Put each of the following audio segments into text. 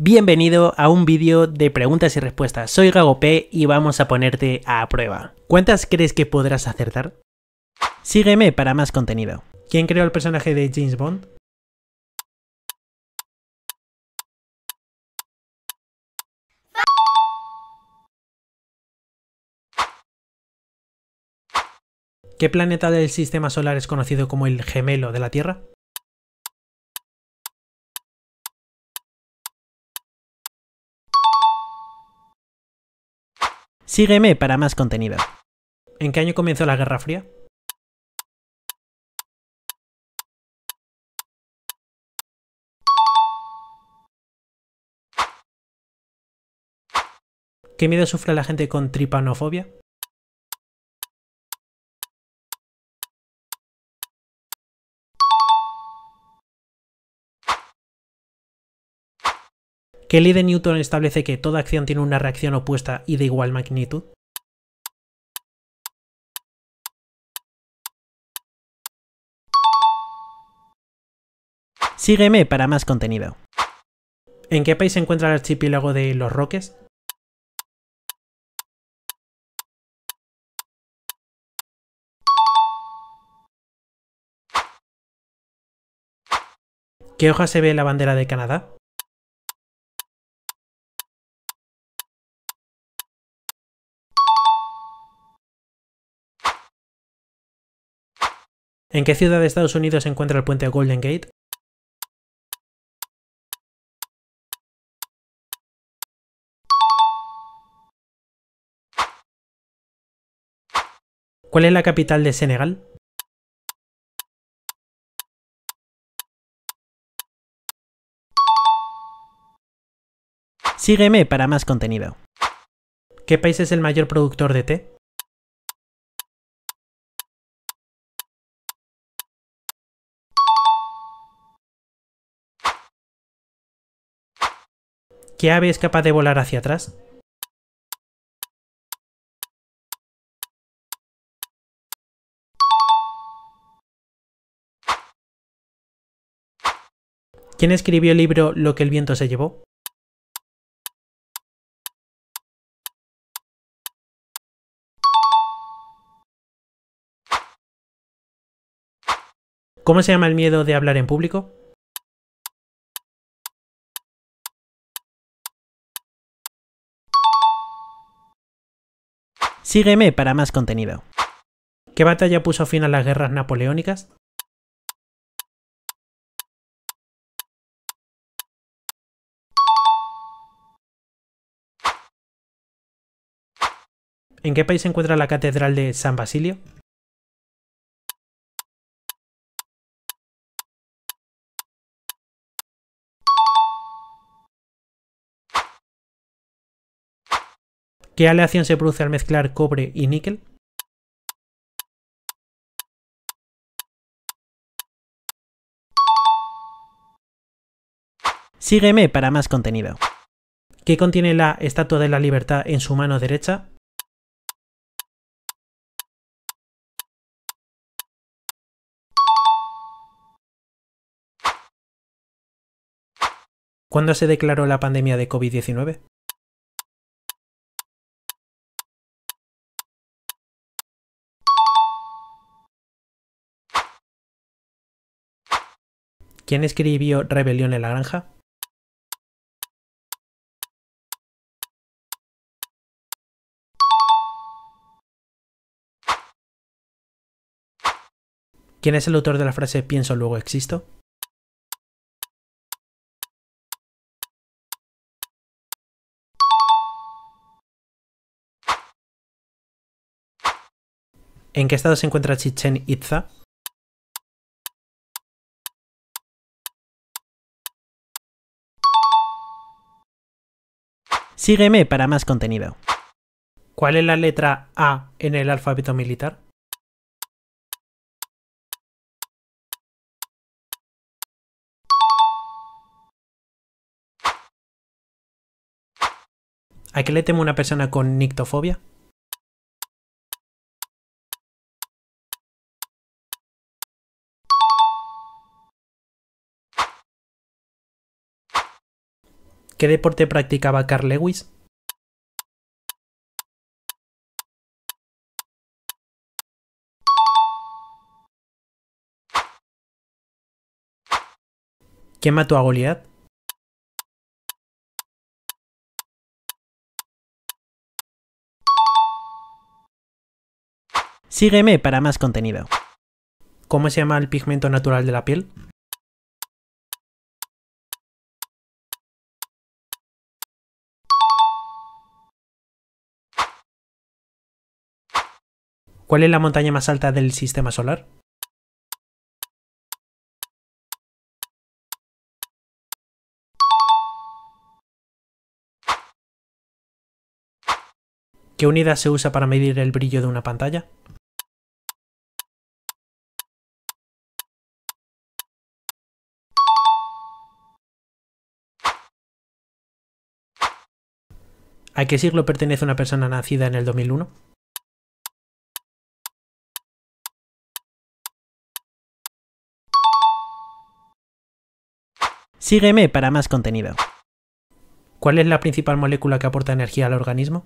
Bienvenido a un vídeo de preguntas y respuestas. Soy Gago y vamos a ponerte a prueba. ¿Cuántas crees que podrás acertar? Sígueme para más contenido. ¿Quién creó el personaje de James Bond? ¿Qué planeta del sistema solar es conocido como el gemelo de la Tierra? Sígueme para más contenido. ¿En qué año comenzó la Guerra Fría? ¿Qué miedo sufre la gente con tripanofobia? ¿Qué ley de Newton establece que toda acción tiene una reacción opuesta y de igual magnitud? Sígueme para más contenido. ¿En qué país se encuentra el archipiélago de Los Roques? ¿Qué hoja se ve en la bandera de Canadá? ¿En qué ciudad de Estados Unidos se encuentra el puente Golden Gate? ¿Cuál es la capital de Senegal? Sígueme para más contenido. ¿Qué país es el mayor productor de té? ¿Qué ave es capaz de volar hacia atrás? ¿Quién escribió el libro Lo que el viento se llevó? ¿Cómo se llama el miedo de hablar en público? Sígueme para más contenido. ¿Qué batalla puso fin a las guerras napoleónicas? ¿En qué país se encuentra la Catedral de San Basilio? ¿Qué aleación se produce al mezclar cobre y níquel? Sígueme para más contenido. ¿Qué contiene la Estatua de la Libertad en su mano derecha? ¿Cuándo se declaró la pandemia de COVID-19? ¿Quién escribió Rebelión en la Granja? ¿Quién es el autor de la frase pienso luego existo? ¿En qué estado se encuentra Chichen Itza? Sígueme para más contenido. ¿Cuál es la letra A en el alfabeto militar? ¿A qué le temo una persona con nictofobia? ¿Qué deporte practicaba Carl Lewis? ¿Quién mató a Goliath? Sígueme para más contenido. ¿Cómo se llama el pigmento natural de la piel? ¿Cuál es la montaña más alta del sistema solar? ¿Qué unidad se usa para medir el brillo de una pantalla? ¿A qué siglo pertenece una persona nacida en el 2001? Sígueme para más contenido. ¿Cuál es la principal molécula que aporta energía al organismo?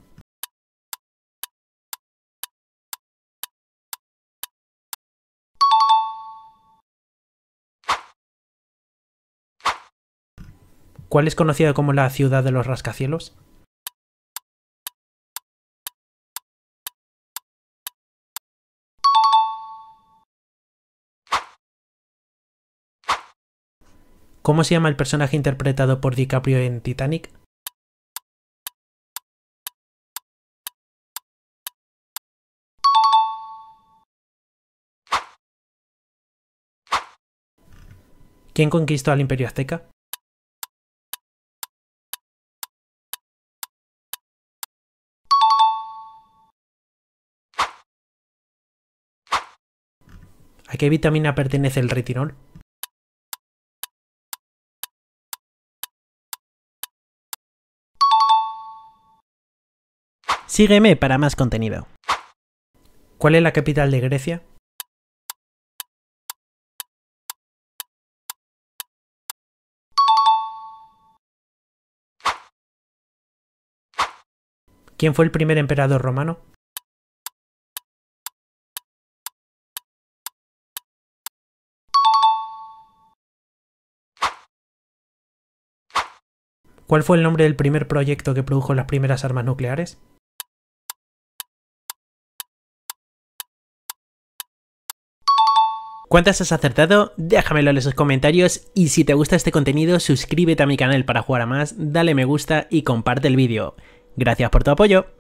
¿Cuál es conocida como la ciudad de los rascacielos? ¿Cómo se llama el personaje interpretado por DiCaprio en Titanic? ¿Quién conquistó al Imperio Azteca? ¿A qué vitamina pertenece el retinol? Sígueme para más contenido. ¿Cuál es la capital de Grecia? ¿Quién fue el primer emperador romano? ¿Cuál fue el nombre del primer proyecto que produjo las primeras armas nucleares? ¿Cuántas has acertado? Déjamelo en los comentarios y si te gusta este contenido suscríbete a mi canal para jugar a más, dale me gusta y comparte el vídeo. Gracias por tu apoyo.